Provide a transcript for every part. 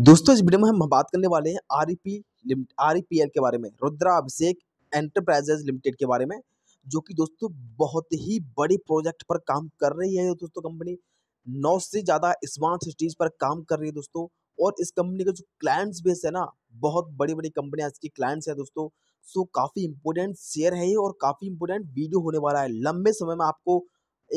दोस्तों इस वीडियो में हम बात करने वाले हैं R E P R E P L के बारे में रुद्रा अभिषेक एंटरप्राइजेज लिमिटेड के बारे में जो कि दोस्तों बहुत ही बड़ी प्रोजेक्ट पर काम कर रही है दोस्तों कंपनी नौ से ज़्यादा स्मार्ट सिटीज़ पर काम कर रही है दोस्तों और इस कंपनी का जो क्लाइंट्स बेस है ना बहुत बड़ी बड़ी कंपनियां इसकी क्लाइंट्स हैं दोस्तों सो काफ़ी इंपॉर्टेंट शेयर है ये और काफ़ी इंपॉर्टेंट वीडियो होने वाला है लंबे समय में आपको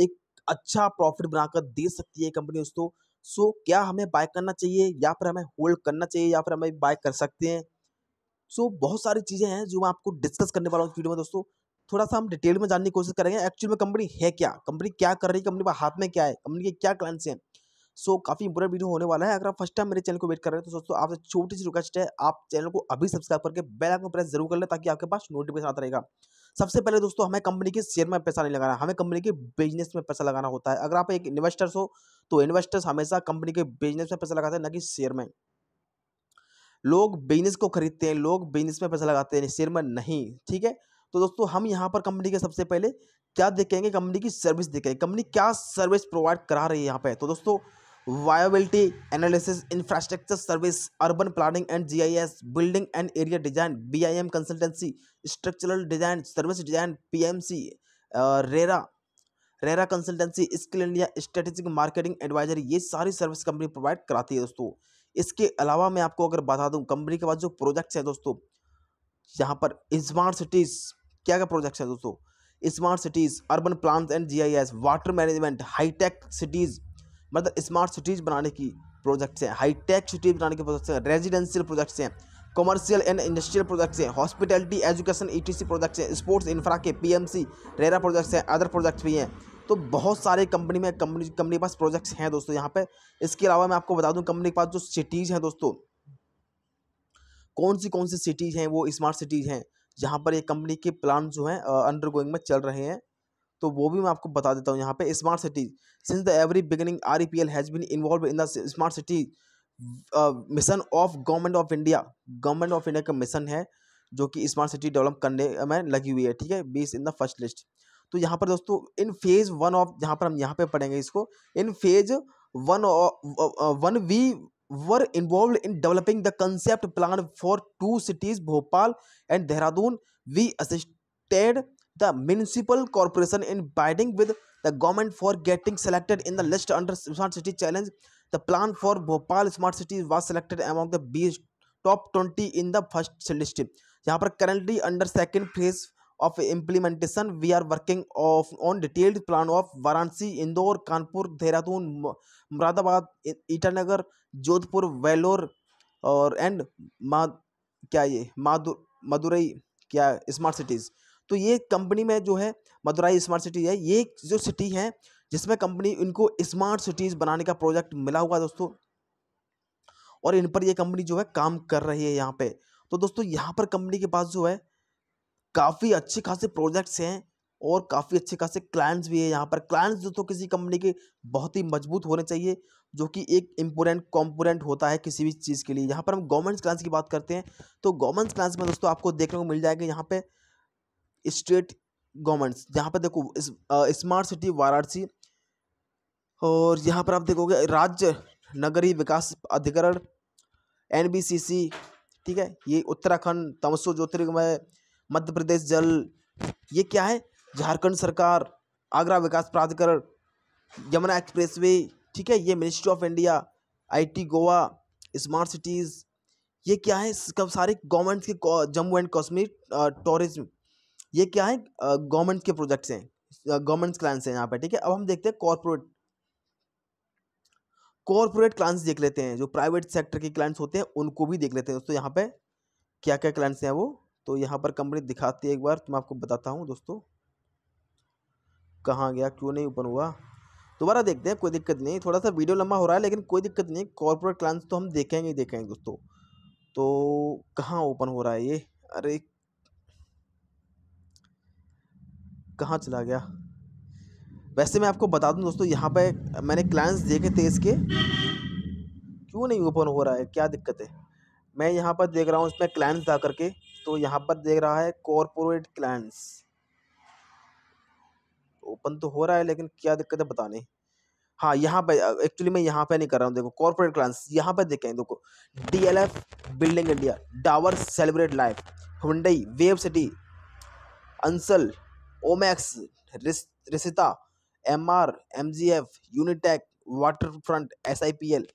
एक अच्छा प्रॉफिट बनाकर दे सकती है कंपनी दोस्तों सो क्या हमें बाय करना चाहिए या फिर हमें होल्ड करना चाहिए या फिर हमें बाय कर सकते हैं सो बहुत सारी चीज़ें हैं जो मैं आपको डिस्कस करने वाला हूँ वीडियो में दोस्तों थोड़ा सा हम डिटेल में जानने की कोशिश करेंगे एक्चुअल में कंपनी है क्या कंपनी क्या कर रही है कंपनी का हाथ में क्या है कंपनी के क्या क्लाइंट्स हैं सो so, काफ़ी इंपोर्टेंट वीडियो होने वाला है अगर आप फर्स्ट टाइम मेरे चैनल को वेट कर रहे हैं तो दोस्तों आपसे छोटी सी रिक्वेस्ट है आप चैनल को अभी सब्सक्राइब करके बेल आइकन प्रेस जरूर कर लें ताकि आपके पास नोटिफिकेशन आता रहेगा सबसे पहले दोस्तों हमें कंपनी के शेयर में पैसा नहीं लगाना हमें कंपनी के बिजनेस में पैसा लगाना होता है अगर आप एक इन्वेस्टर्स हो तो इन्वेस्टर्स हमेशा कंपनी के बिजनेस में पैसा लगाते हैं न कि शेयर में लोग बिजनेस को खरीदते हैं लोग बिजनेस में पैसा लगाते हैं शेयर में नहीं ठीक है तो दोस्तों हम यहाँ पर कंपनी के सबसे पहले क्या देखेंगे कंपनी की सर्विस देखेंगे कंपनी क्या सर्विस प्रोवाइड करा रही है यहाँ पे तो दोस्तों viability analysis infrastructure service urban planning and GIS building and area design BIM consultancy structural design service design PMC RERA RERA consultancy skill India strategic marketing advisory ये सारी सर्विस कंपनी प्रोवाइड कराती है दोस्तों इसके अलावा मैं आपको अगर बता दूँ कंपनी के पास जो प्रोजेक्ट्स हैं दोस्तों यहाँ पर स्मार्ट सिटीज़ क्या क्या प्रोजेक्ट्स हैं दोस्तों smart cities urban plan and G water management high tech cities मतलब स्मार्ट सिटीज़ बनाने की प्रोजेक्ट्स हैं हाईटेक सिटीज़ बनाने के प्रोजेक्ट्स हैं रेजिडेंशियल प्रोजेक्ट्स हैं कमर्शियल एंड इंडस्ट्रियल प्रोजेक्ट्स हैं हॉस्पिटलिटी एजुकेशन ईटीसी प्रोजेक्ट्स हैं स्पोर्ट्स इंफ्रा के पीएमसी रेरा प्रोजेक्ट्स हैं अदर प्रोजेक्ट्स भी हैं तो बहुत सारे कंपनी में कंपनी कंपनी के पास प्रोजेक्ट्स हैं दोस्तों यहाँ पे इसके अलावा मैं आपको बता दूँ कंपनी के पास जो सिटीज़ हैं दोस्तों कौन सी कौन सी सिटीज़ हैं वो स्मार्ट सिटीज़ हैं जहाँ पर ये कंपनी के प्लान जो हैं अंडर गोइंग में चल रहे हैं तो वो भी मैं आपको बता देता हूँ यहाँ पे smart cities since the every beginning R E P L has been involve in the smart city mission of government of India government of India का मिशन है जो कि स्मार्ट सिटी डेवलप करने में लगी हुई है ठीक है बीस इन द फर्स्ट लिस्ट तो यहाँ पर दोस्तों इन फेज़ वन ऑफ यहाँ पर हम यहाँ पे पढ़ेंगे इसको in phase one one we were involve in developing the concept plan for two cities Bhopal and Dehradun we assisted the municipal corporation in bidding with the government for getting selected in the list under smart city challenge the plan for Bhopal smart city was selected among the be top twenty in the first list यहाँ पर currently under second phase of implementation we are working of on detailed plan of Varanasi Indore Kanpur Dehradun Moradabad Itanagar Jodhpur Vellore और and मा क्या ये मादु मदुरई क्या smart cities तो ये company में जो है मदुराई स्मार्ट सिटी है ये जो सिटी है जिसमें कंपनी इनको स्मार्ट सिटीज़ बनाने का प्रोजेक्ट मिला हुआ दोस्तों और इन पर ये कंपनी जो है काम कर रही है यहाँ पे तो दोस्तों यहाँ पर कंपनी के पास जो है काफ़ी अच्छे खासे प्रोजेक्ट्स हैं और काफ़ी अच्छे खासे क्लाइंट्स भी है यहाँ पर क्लाइंट्स दोस्तों किसी कंपनी के बहुत ही मजबूत होने चाहिए जो कि एक इम्पोर्टेंट कॉम्पोनेंट होता है किसी भी चीज़ के लिए यहाँ पर हम गवर्नमेंट क्लाइंट्स की बात करते हैं तो गवर्नमेंट क्लाइंट्स में दोस्तों आपको देखने को मिल जाएगा यहाँ पर स्टेट गवर्नमेंट्स यहाँ पर देखो स्मार्ट सिटी वाराणसी और यहाँ पर आप देखोगे राज्य नगरीय विकास अधिकरण एन ठीक है ये उत्तराखंड तमसो ज्योतिर्गमय मध्य प्रदेश जल ये क्या है झारखंड सरकार आगरा विकास प्राधिकरण यमुना एक्सप्रेसवे ठीक है ये ministry of India IT Goa smart cities ये क्या है कब सारे गवर्नमेंट के जम्मू एंड कश्मीर टूरिज्म ये क्या है गवर्नमेंट के प्रोजेक्ट्स हैं गवर्नमेंट क्लाइंट्स हैं यहाँ पे ठीक है अब हम देखते हैं कॉरपोरेट कॉरपोरेट क्लाइंट्स देख लेते हैं जो प्राइवेट सेक्टर के क्लाइंट्स होते हैं उनको भी देख लेते हैं दोस्तों यहाँ पे क्या क्या क्लाइंट्स हैं वो तो यहाँ पर कंपनी दिखाती है एक बार तो मैं आपको बताता हूँ दोस्तों कहाँ गया क्यों नहीं ओपन हुआ दोबारा देखते हैं कोई दिक्कत नहीं थोड़ा सा वीडियो लंबा हो रहा है लेकिन कोई दिक्कत नहीं कॉरपोरेट क्लाइंट्स तो हम देखेंगे ही देखेंगे दोस्तों तो कहाँ ओपन हो रहा है ये अरे कहाँ चला गया वैसे मैं आपको बता दूं दोस्तों यहाँ पे मैंने क्लाइंट्स देखे थे इसके क्यों नहीं ओपन हो रहा है क्या दिक्कत है मैं यहाँ पर देख रहा हूँ इसमें क्लाइंट्स जा करके तो यहाँ पर देख रहा है कॉरपोरेट क्लाइंट्स ओपन तो हो रहा है लेकिन क्या दिक्कत है बताने हाँ यहाँ पे एक्चुअली मैं यहाँ पे नहीं कर रहा हूँ देखो कॉरपोरेट क्लाइंट्स यहाँ पर देखें देखो D L F building India डावर सेलिब्रेट लाइफ हुडई वेब सिटी अंसल ओमैक्स रिसिता Emaar M G F Unitech water front S I P L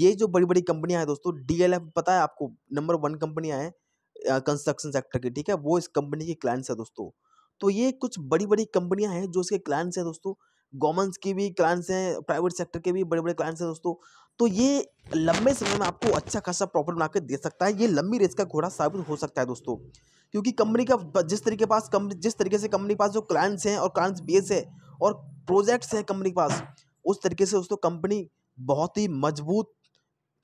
ये जो बड़ी बड़ी कंपनियां हैं दोस्तों डी एल एफ पता है आपको नंबर वन कंपनियां हैं कंस्ट्रक्शन सेक्टर की ठीक है वो इस कंपनी के क्लाइंट्स है दोस्तों तो ये कुछ बड़ी बड़ी कंपनियां हैं जो इसके क्लाइंट्स हैं दोस्तों गवर्नमेंट्स की भी क्लाइंट्स हैं प्राइवेट सेक्टर के भी बड़े बड़े क्लाइंट्स हैं दोस्तों तो ये लंबे समय में आपको अच्छा खासा प्रॉफिट बना के दे सकता है ये लंबी रेस का घोड़ा साबित हो सकता है दोस्तों क्योंकि कंपनी का जिस तरीके पास कंपनी जिस तरीके से कंपनी के पास जो क्लाइंट्स हैं और क्लाइंट्स बेस है और प्रोजेक्ट्स हैं कंपनी के पास उस तरीके से दोस्तों कंपनी बहुत ही मजबूत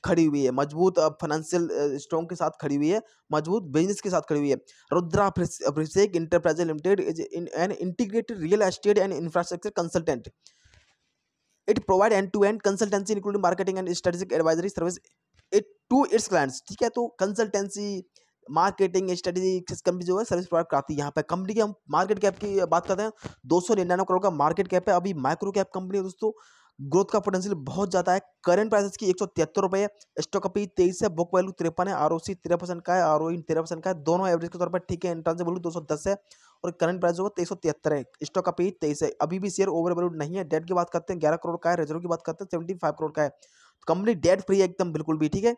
खड़ी हुई है मजबूत फाइनेंशियल स्ट्रॉन्ग के साथ खड़ी हुई है मजबूत बिजनेस के साथ खड़ी हुई है Rudra Abhishek enterprises limited is an integrated real estate and infrastructure consultant it provide end to end consultancy including marketing and strategic advisory service it to its clients ठीक है तो कंसल्टेंसी मार्केटिंग स्ट्रेटेजी कंपनी जो है सर्विस प्रोवाइड कराती है यहाँ पर company के हम मार्केट कैप की बात करते हैं दो सौ निन्यानवे करोड़ का मार्केट कैप है अभी माइक्रो कैप कंपनी है दोस्तों ग्रोथ का पोटेंशियल बहुत ज़्यादा है करंट प्राइसेस की एक सौ तिहत्तर रुपये स्टॉक अपी तेईस है बुक वैल्यू तिरपन है आर ओ सी तेरह परसेंट का है आर ओ इन तेरह परसेंट का है दोनों एवरेज के तौर पर ठीक है इंटर्न वैल्यू दो सौ दस है और करंट प्राइस होगा तेईस सौ तिहत्तर है स्टॉक अपी तेईस है अभी भी शेयर ओवर वैल्यू नहीं है डेट की बात करते हैं ग्यारह करोड़ का है रिजर्व की बात करते हैं सेवेंटी फाइव करोड़ का है कंपनी डेट फ्री है एकदम बिल्कुल भी ठीक है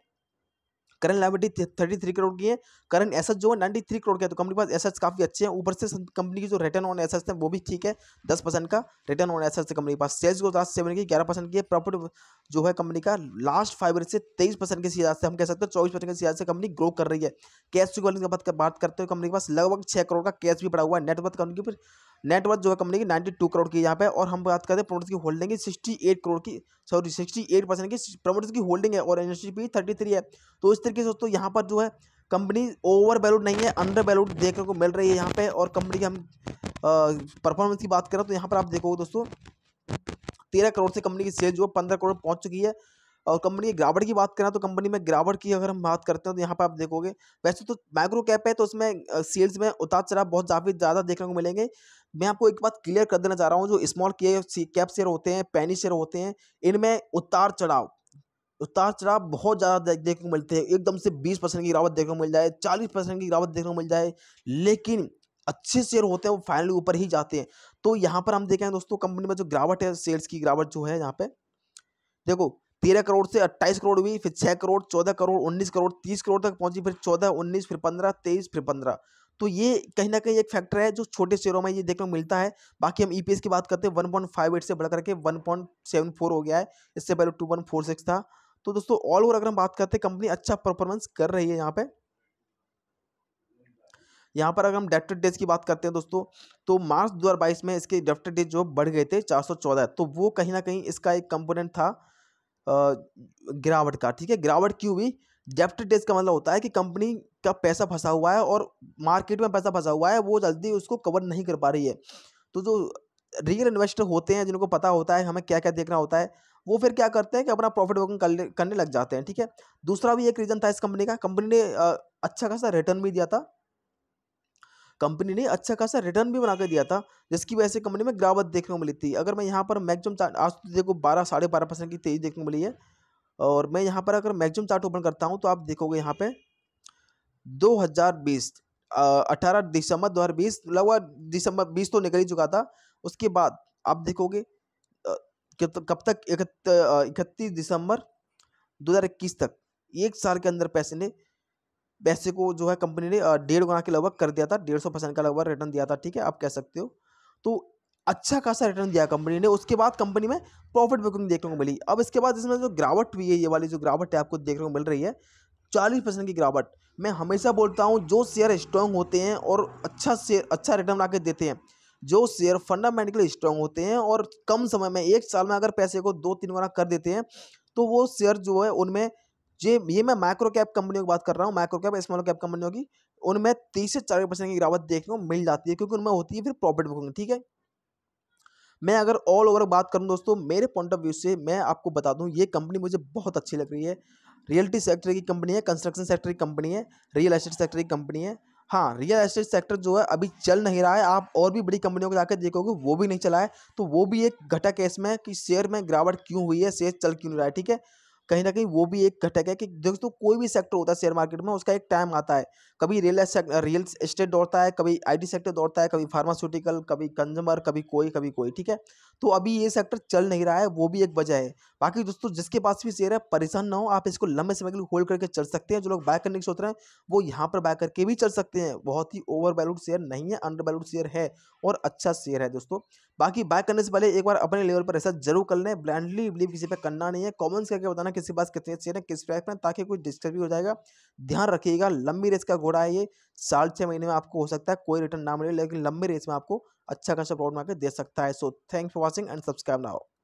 current liability thirty three crore की है करंट एसेट जो है नाइन्टी थ्री करोड़ का है तो कंपनी के पास एसेट्स काफ़ी अच्छे हैं ऊपर से कंपनी की जो रिटर्न ऑन एसेट्स है वो भी ठीक है दस परसेंट का रिटर्न ऑन एसेट्स है कंपनी के पास सेल्स ग्रोथ आज सेवन की ग्यारह परसेंट की है प्रॉफिट जो है कंपनी का लास्ट फाइव ईयर से तेईस परसेंट के हिसाब से हम कह सकते हैं चौबीस परसेंट के हिसाब से कंपनी ग्रो कर रही है कैश की की बात करते हैं कंपनी के पास लगभग छः करोड़ का कैश भी पड़ा हुआ है नेटवर्थ कंपनी की नेटवर्थ जो है कंपनी की नाइन्टी टू करोड़ की यहाँ पे और हम बात करते हैं प्रोडक्ट की होल्डिंग की सिक्सटी एट करोड़ की सॉरी सिक्सटी एट परसेंट की प्रोडक्ट की होल्डिंग है और इंडस्ट्री पी थर्टी थ्री है तो इस तरीके से दोस्तों यहाँ पर जो है कंपनी ओवर वैल्यूड नहीं है अंडर वैल्यूड देखने को मिल रही है यहाँ पे और कंपनी की हम परफॉर्मेंस की बात करें तो यहाँ पर आप देखोगे दोस्तों तेरह करोड़ से कंपनी की सेल जो पंद्रह करोड़ पहुंच चुकी है और कंपनी की गिरावट की बात करें तो कंपनी में गिरावट की अगर हम बात करते हैं तो यहाँ पर आप देखोगे वैसे तो माइक्रो कैप है तो उसमें सेल्स में उतार चढ़ाव बहुत काफ़ी ज़्यादा देखने को मिलेंगे मैं आपको एक बात क्लियर कर देना चाह रहा हूँ जो स्मॉल कैप शेयर होते हैं पैनी शेयर होते हैं इनमें उतार चढ़ाव उतार चढ़ाव बहुत ज़्यादा देखने को मिलते हैं एकदम से बीस परसेंट की गिरावट देखने को मिल जाए चालीस परसेंट की गिरावट देखने को मिल जाए लेकिन अच्छे शेयर होते हैं वो फाइनली ऊपर ही जाते हैं तो यहाँ पर हम देखें दोस्तों कंपनी में जो गिरावट है सेल्स की गिरावट जो है यहाँ पे देखो तेरह करोड़ से अट्ठाईस करोड़ हुई फिर छः करोड़ चौदह करोड़ उन्नीस करोड़ तीस करोड़ तक पहुंची फिर चौदह उन्नीस फिर पंद्रह तेईस फिर पंद्रह तो ये कहीं ना कहीं एक फैक्टर है जो छोटे शेयरों में ये देखने को मिलता है बाकी हम ईपीएस e की बात करते हैं वन पॉइंट फाइव एट से बढ़कर के वन पॉइंट सेवन फोर हो गया है इससे पहले टू पॉइंट फोर सिक्स था तो दोस्तों ऑल ओवर अगर हम बात करते हैं कंपनी अच्छा परफॉर्मेंस कर रही है यहाँ पे यहाँ पर अगर हम डेफ्टेड डेज की बात करते हैं दोस्तों तो मार्च 2022 में इसके डेफ्टेड डेज जो बढ़ गए थे 414 तो वो कहीं ना कहीं इसका एक कंपोनेंट था गिरावट का ठीक है गिरावट क्यों हुई डेफ्टेड डेज का मतलब होता है कि कंपनी का पैसा फंसा हुआ है और मार्केट में पैसा फंसा हुआ है वो जल्दी उसको कवर नहीं कर पा रही है तो जो रियल इन्वेस्टर होते हैं जिनको पता होता है हमें क्या क्या देखना होता है वो फिर क्या करते हैं कि अपना प्रॉफिट बुकिंग करने लग जाते हैं ठीक है दूसरा भी एक रीज़न था इस कंपनी का कंपनी ने अच्छा खासा रिटर्न भी दिया था कंपनी ने अच्छा खासा रिटर्न भी बनाकर दिया था जिसकी वजह से कंपनी में गिरावट देखने को मिली थी अगर मैं यहाँ पर मैक्सिमम आज तो देखो बारह साढ़े बारह परसेंट की तेजी देखने को मिली है और मैं यहाँ पर अगर मैक्सिमम चार्ट ओपन करता हूँ तो आप देखोगे यहाँ पे दो हज़ार दिसंबर दो लगभग दिसंबर बीस तो निकल ही चुका था उसके बाद आप देखोगे कब तक इकतीस दिसंबर दो तक एक साल के अंदर पैसे ने पैसे को जो है कंपनी ने डेढ़ गुना के लगभग कर दिया था डेढ़ सौ परसेंट का लगभग रिटर्न दिया था ठीक है आप कह सकते हो तो अच्छा खासा रिटर्न दिया कंपनी ने उसके बाद कंपनी में प्रॉफिट बुकिंग देखने को मिली अब इसके बाद इसमें जो गिरावट हुई है ये वाली जो गिरावट है आपको देखने को मिल रही है चालीस परसेंट की गिरावट मैं हमेशा बोलता हूँ जो शेयर स्ट्रॉन्ग होते हैं और अच्छा शेयर अच्छा रिटर्न आके देते हैं जो शेयर फंडामेंटली स्ट्रॉन्ग होते हैं और कम समय में एक साल में अगर पैसे को दो तीन गुना कर देते हैं तो वो शेयर जो है उनमें ये ये मैं माइक्रो कैप कंपनियों की बात कर रहा हूँ माइक्रो कैप स्मॉल कैप कंपनियों की उनमें तीस से चालीस परसेंट की गिरावट देखने को मिल जाती है क्योंकि उनमें होती है फिर प्रॉफिट बुकिंग ठीक है मैं अगर ऑल ओवर बात करूँ दोस्तों मेरे पॉइंट ऑफ व्यू से मैं आपको बता दूँ ये कंपनी मुझे बहुत अच्छी लग रही है रियल्टी सेक्टर की कंपनी है कंस्ट्रक्शन सेक्टर की कंपनी है रियल एस्टेट सेक्टर की कंपनी है हाँ रियल एस्टेट सेक्टर जो है अभी चल नहीं रहा है आप और भी बड़ी कंपनियों को जाकर देखोगे वो भी नहीं चला है तो वो भी एक घटक है इसमें कि शेयर में गिरावट क्यों हुई है शेयर चल क्यों नहीं रहा है ठीक है कहीं ना कहीं वो भी एक घटक है कि दोस्तों तो कोई भी सेक्टर होता है शेयर मार्केट में उसका एक टाइम आता है कभी रियल रियल एस्टेट दौड़ता है कभी आईटी सेक्टर दौड़ता है कभी फार्मास्यूटिकल कभी कंज्यूमर कभी कोई कभी कोई ठीक है तो अभी ये सेक्टर चल नहीं रहा है वो भी एक वजह है बाकी दोस्तों जिसके पास भी शेयर है परेशान ना हो आप इसको लंबे समय के लिए होल्ड करके चल सकते हैं जो लोग बाय करने के सोच रहे हैं वो यहाँ पर बाय करके भी चल सकते हैं बहुत ही ओवर वैल्यूड शेयर नहीं है अंडर वैल्यूड शेयर है और अच्छा शेयर है दोस्तों बाकी बाय करने से पहले एक बार अपने लेवल पर ऐसा जरूर कर लें ब्लाइंडली बिलीव किसी पर करना नहीं है कॉमेंट्स करके बताना किसी पास कितने शेयर है किस प्राइस में ताकि कोई डिस्टर्ब भी हो जाएगा ध्यान रखिएगा लंबी रेस का घोड़ा है ये साल छः महीने में आपको हो सकता है कोई रिटर्न ना मिले लेकिन लंबी रेस में आपको अच्छा खासा प्रॉब्लम आकर दे सकता है so thank for watching and subscribe ना हो